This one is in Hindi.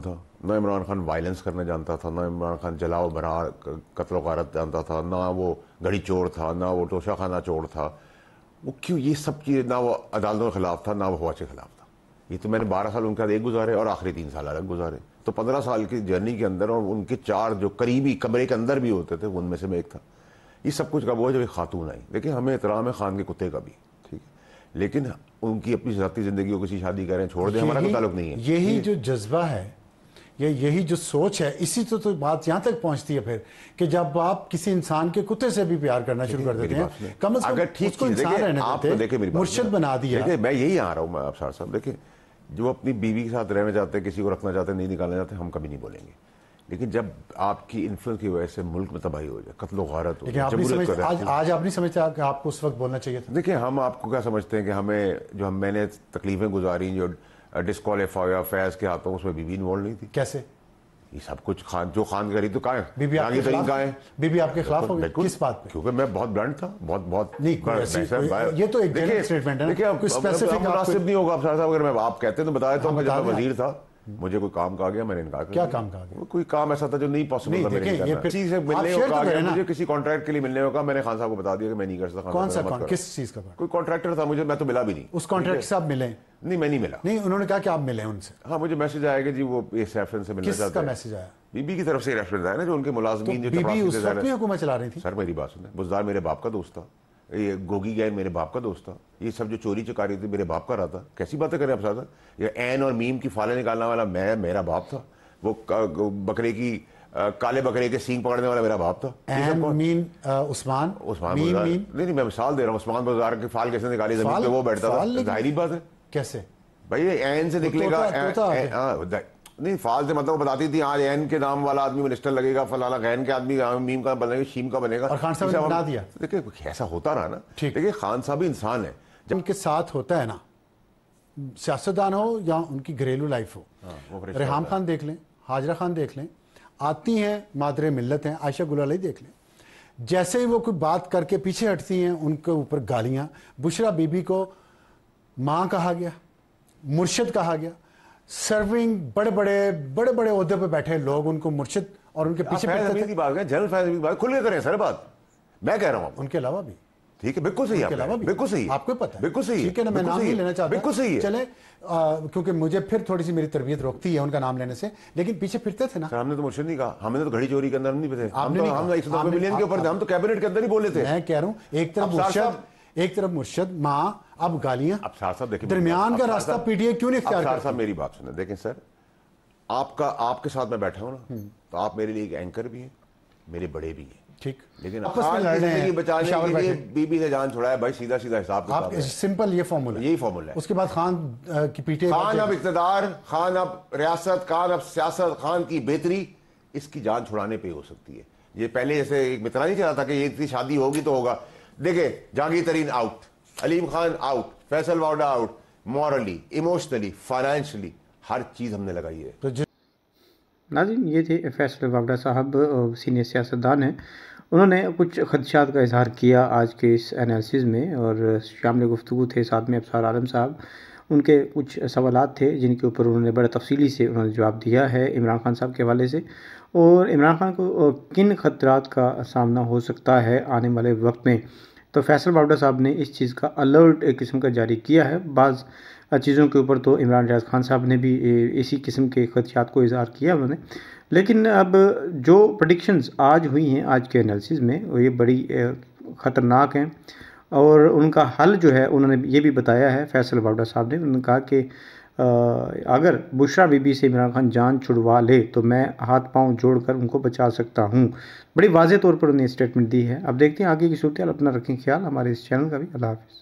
था ना इमरान खान वायलेंस करना जानता था ना इमरान खान जलाओ बना कतलो गारत जानता था ना वो घड़ी चोर था ना वो टोशा खाना चोर था वो क्यों ये सब चीज़ ना वो अदालतों के खिलाफ था ना वो हवा के खिलाफ था ये तो मैंने बारह साल उनके साथ एक गुजारे और आखिरी तीन साल अलग गुजारे तो पंद्रह साल की जर्नी के अंदर और उनके चार जो करीबी कमरे के अंदर भी होते थे उनमें से मैं एक था ये सब कुछ कब हुआ जब एक खातून आई देखिए हमें एहतराम है खान के कुत्ते का भी ठीक है लेकिन उनकी अपनी जाती ज़िंदगी को किसी शादी करें छोड़ दें हमारा कोई ताल्लुक नहीं है यही जो जज्बा है या यही जो सोच है इसी तो तो बात यहाँ तक पहुंचती है फिर कि जब आप किसी इंसान के कुत्ते से भी प्यार करना शुरू कर देते हैं कम से कम ठीक को इंसान रहने देते हैं मुर्शद बना दिया देखिए मैं यही आ रहा हूँ मैं आप सार साहब देखिए जो अपनी बीवी के साथ रहना चाहते हैं किसी को रखना चाहते हैं नहीं निकालना चाहते हम कभी नहीं बोलेंगे लेकिन जब आपकी इन्फ्लुएंस की वजह से मुल्क में तबाही हो जाए कत्लो गारत हो जाए आज तो- आज आप नहीं समझते कि आपको उस वक्त बोलना चाहिए था देखिए हम आपको क्या समझते हैं कि हमें जो हम मैंने तकलीफ़ें गुजारी जो डिस्कालीफाई या फैज के हाथों उसमें बीबी इन्वॉल्व नहीं थी कैसे ये सब कुछ खान जो खान करी तो कहा बीबी आपके खिलाफ है बीबी आपके खिलाफ हो गई किस बात पे क्योंकि मैं बहुत ब्लंट था बहुत बहुत नहीं ये तो एक स्टेटमेंट है देखिए आपको स्पेसिफिक मुनासिब नहीं होगा अगर मैं आप कहते तो बता देता हूँ मैं जहाँ वजीर था हम्म। मुझे कोई काम कहा गया मैंने इनकार क्या काम कहा गया कोई काम ऐसा था जो नहीं पॉसिबल था मेरे ये किसी से मिलने को तो कहा गया मुझे किसी कॉन्ट्रैक्ट के लिए मिलने को कहा मैंने खान साहब को बता दिया कि मैं नहीं कर सकता कौन सा किस चीज का कोई कॉन्ट्रैक्टर था मुझे मैं तो मिला भी नहीं उस कॉन्ट्रैक्ट से आप मिले नहीं मैं नहीं मिला नहीं उन्होंने कहा कि आप मिले उनसे हाँ मुझे मैसेज आया कि जी वो इस रेफरेंस से मिलना चाहते हैं मैसेज आया बीबी की तरफ से रेफरेंस आया ना जो उनके मुलाजमीन तो जो बीबी उस वक्त हुकूमत चला रही थी सर मेरी बात सुने बुजदार मेरे बाप का दोस्त था ये गोगी गैन मेरे बाप का दोस्त था ये सब जो चोरी चकारी थी मेरे बाप का रहा था कैसी बातें करें आप सादा ये एन और मीम की फाले निकालने वाला मैं मेरा बाप था वो बकरे की काले बकरे के सींग पकड़ने वाला मेरा बाप था एन, mean Usman Usman mean, mean? नहीं नहीं मैं मिसाल दे रहा हूँ उस्मान बाजार के फाल कैसे निकाली जमीन पे वो बैठता था जाहिर बात है कैसे भाई एन से निकलेगा नहीं से मतलब बताती थी आज हाँ, एन के नाम वाला आदमी मिनिस्टर लगेगा फलाना गैन के आदमी हाँ, मीम का बनेगा शीम का बनेगा और खान साहब ने बना दिया देखिए ऐसा होता रहा ना ठीक देखिए खान साहब इंसान है जब उनके साथ होता है ना सियासतदान हो या उनकी घरेलू लाइफ हो हाँ, रेहम खान देख लें हाजरा खान देख लें आती हैं मादर मिलत हैं आयशा गुलाली देख लें जैसे ही वो कोई बात करके पीछे हटती हैं उनके ऊपर गालियाँ बुशरा बीबी को माँ कहा गया मुर्शद कहा गया सर्विंग बड़े बड़े बड़े बड़े अहदे पे बैठे लोग उनको मुर्शिद और उनके पीछे की बात जनरल फैज की बात खुले करें सर बात मैं कह रहा हूँ उनके अलावा भी ठीक है बिल्कुल सही है बिल्कुल सही आपको पता है बिल्कुल सही ठीक है ना मैं नाम नहीं लेना चाहता बिल्कुल सही है चले क्योंकि मुझे फिर थोड़ी सी मेरी तरबियत रोकती है उनका नाम लेने से लेकिन पीछे फिरते थे ना हमने तो मुर्शिद नहीं कहा हमने तो घड़ी चोरी के अंदर नहीं थे हम तो मिलियन के ऊपर हम तो कैबिनेट के अंदर ही बोले थे मैं कह रहा हूँ एक तरफ मुर्शिद एक तरफ मुर्शद माँ अब गालियां अब साहब देखिए दरमियान का रास्ता पीटीए क्यों नहीं अख्तियार साहब मेरी बात सुने देखें सर आपका आपके साथ मैं बैठा हूँ ना हम्म। तो आप मेरे लिए एक एंकर भी हैं मेरे बड़े भी हैं ठीक लेकिन आपस में लड़ हैं बचाने बीबी ने जान छुड़ाया भाई सीधा सीधा हिसाब आप सिंपल ये फॉर्मूला यही फॉर्मूला है उसके बाद खान की पीटे खान अब इकतदार खान अब रियासत खान अब सियासत खान की बेहतरी इसकी जान छुड़ाने पर हो सकती है ये पहले जैसे एक मित्रा नहीं चला था कि ये इतनी शादी होगी तो होगा देखे जागी Tareen out Aleem Khan out Faisal Vawda out morally emotionally financially हर चीज़ हमने लगाई है तो नाजिन ये थे फैसल वावडा साहब सीनियर सियासतदान हैं उन्होंने कुछ खदशात का इजहार किया आज के इस एनालिसिस में और शामिल गुफ्तु थे साथ में अफसार आलम साहब उनके कुछ सवाल थे जिनके ऊपर उन्होंने बड़े तफसीली से उन्होंने जवाब दिया है इमरान खान साहब के हवाले से और इमरान खान को किन ख़तरात का सामना हो सकता है आने वाले वक्त में तो फैसल बावडा साहब ने इस चीज़ का अलर्ट एक किस्म का जारी किया है बाज़ चीज़ों के ऊपर तो इमरान रियाज खान साहब ने भी इसी किस्म के खदशात को इजहार किया उन्होंने लेकिन अब जो प्रडिक्शंस आज हुई हैं आज के एनालिसिस में वो ये बड़ी ख़तरनाक हैं और उनका हल जो है उन्होंने ये भी बताया है फैसल बावडा साहब ने उन्होंने कहा कि अगर बुशरा बीबी से इमरान खान जान छुड़वा ले तो मैं हाथ पांव जोड़कर उनको बचा सकता हूँ बड़ी वाजे तौर पर उन्हें स्टेटमेंट दी है अब देखते हैं आगे की सूरत अपना रखें ख्याल हमारे इस चैनल का भी अल्लाह हाफ़